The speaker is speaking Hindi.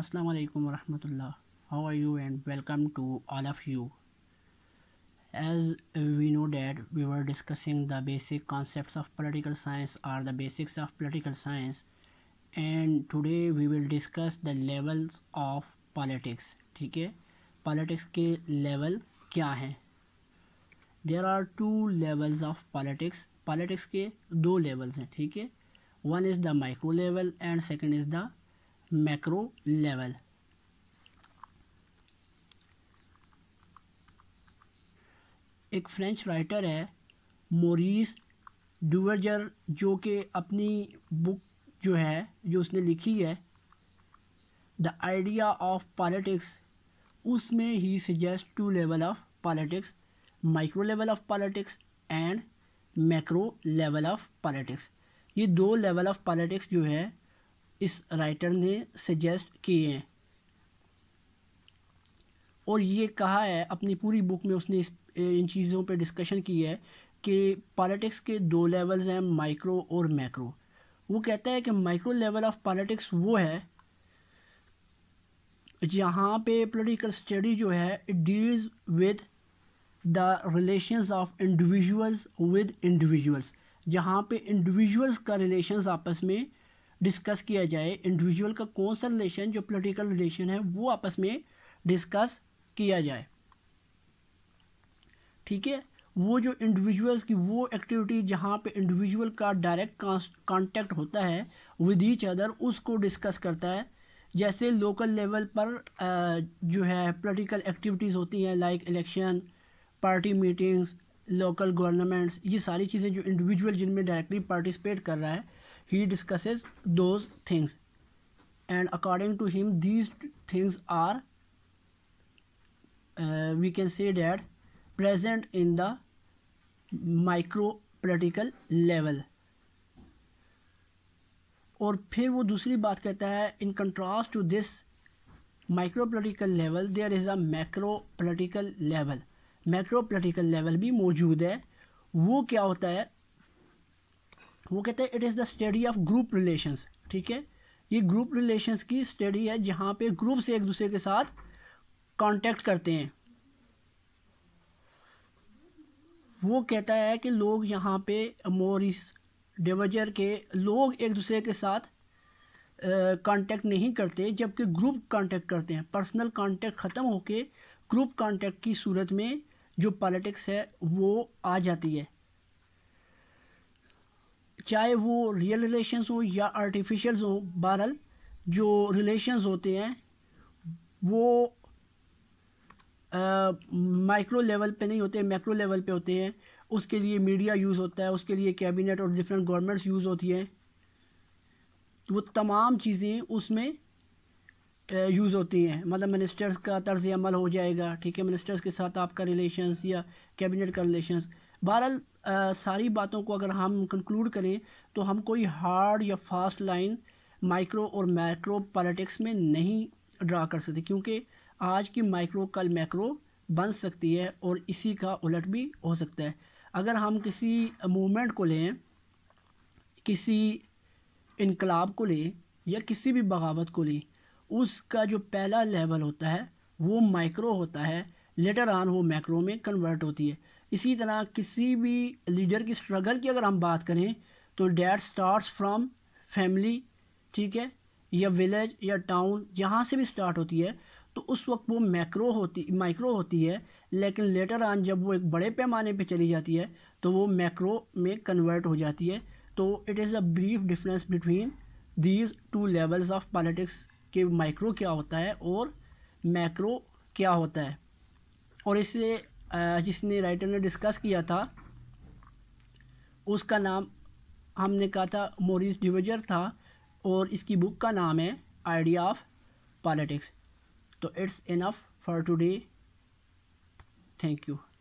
अस्सलाम वालेकुम रहमतुल्लाह how are you and welcome to all of you as we know that we were discussing the basic concept of political science or the basics of political science and today we will discuss the levels of politics ठीक है पॉलिटिक्स के लेवल क्या हैं there are two levels of politics politics के दो लेवल्स हैं ठीक है one is the micro level and second is the macro level एक फ्रेंच राइटर है मोरीस डुवर्जर जो कि अपनी बुक जो है जो उसने लिखी है द आइडिया ऑफ पॉलिटिक्स उसमें ही suggest two level of politics micro level of politics and macro level of politics ये दो लेवल ऑफ पॉलिटिक्स जो है इस राइटर ने सजेस्ट किए हैं और ये कहा है अपनी पूरी बुक में उसने इस इन चीज़ों पे डिस्कशन की है कि पॉलिटिक्स के दो लेवल्स हैं माइक्रो और मैक्रो वो कहता है कि माइक्रो लेवल ऑफ पॉलिटिक्स वो है जहाँ पे पोलिटिकल स्टडी जो है it deals with the relations of individuals with individuals जहाँ पे इंडिविजुअल्स का रिलेशंस आपस में डिस्कस किया जाए इंडिविजुअल का कौन सा रिलेशन जो पोलिटिकल रिलेशन है वो आपस में डिस्कस किया जाए ठीक है वो जो इंडिविजुअल्स की वो एक्टिविटी जहाँ पे इंडिविजुअल का डायरेक्ट कांटेक्ट होता है विद ईच अदर उसको डिस्कस करता है जैसे लोकल लेवल पर जो है पॉलिटिकल एक्टिविटीज़ होती हैं like election party meetings local governments ये सारी चीज़ें जो इंडिविजुअल जिनमें डायरेक्टली पार्टिसिपेट कर रहा है he discusses those things and according to him these things are uh, we can say that present in the micro political level और फिर वो दूसरी बात कहता है in contrast to this micro political level there is a macro political level macro political level भी मौजूद है वो क्या होता है वो कहते हैं it is the study of group relations ठीक है ये ग्रुप रिलेशंस की स्टडी है जहाँ पे ग्रुप्स एक दूसरे के साथ कांटेक्ट करते हैं वो कहता है कि लोग यहाँ पे मोरिस डेवजर के लोग एक दूसरे के साथ कांटेक्ट नहीं करते जबकि ग्रुप कांटेक्ट करते हैं पर्सनल कांटेक्ट ख़त्म होके ग्रुप कांटेक्ट की सूरत में जो पॉलिटिक्स है वो आ जाती है चाहे वो रियल रिलेशंस हो या आर्टिफिशल हों बहरल जो रिलेशन्स होते हैं वो माइक्रो लेवल पे नहीं होते मैक्रो लेवल पे होते हैं उसके लिए मीडिया यूज़ होता है उसके लिए कैबिनेट और डिफरेंट गवर्नमेंट्स यूज़ होती हैं वो तमाम चीज़ें उसमें यूज़ होती हैं मतलब मिनिस्टर्स का तर्ज अमल हो जाएगा ठीक है मिनिस्टर्स के साथ आपका रिलेशंस या कैबिनेट का रिलेशंस बहरहाल आ, सारी बातों को अगर हम कंक्लूड करें तो हम कोई हार्ड या फास्ट लाइन माइक्रो और मैक्रो पॉलिटिक्स में नहीं ड्रा कर सकते क्योंकि आज की माइक्रो कल मैक्रो बन सकती है और इसी का उलट भी हो सकता है अगर हम किसी मूवमेंट को लें किसी इनकलाब को लें या किसी भी बगावत को लें उसका जो पहला लेवल होता है वो माइक्रो होता है लेटर ऑन वो मैक्रो में कन्वर्ट होती है इसी तरह किसी भी लीडर की स्ट्रगल की अगर हम बात करें तो डैड स्टार्ट फ्राम फैमिली ठीक है या विलेज या टाउन जहाँ से भी स्टार्ट होती है तो उस वक्त वो मैक्रो होती माइक्रो होती है लेकिन लेटर आन जब वो एक बड़े पैमाने पे चली जाती है तो वो मैक्रो में कन्वर्ट हो जाती है तो it is a brief difference between these two levels of politics के माइक्रो क्या होता है और मैक्रो क्या होता है और इसे जिसने राइटर ने डिस्कस किया था उसका नाम हमने कहा था मोरिस डिवेजर था और इसकी बुक का नाम है आइडिया ऑफ पॉलिटिक्स तो it's enough for today thank you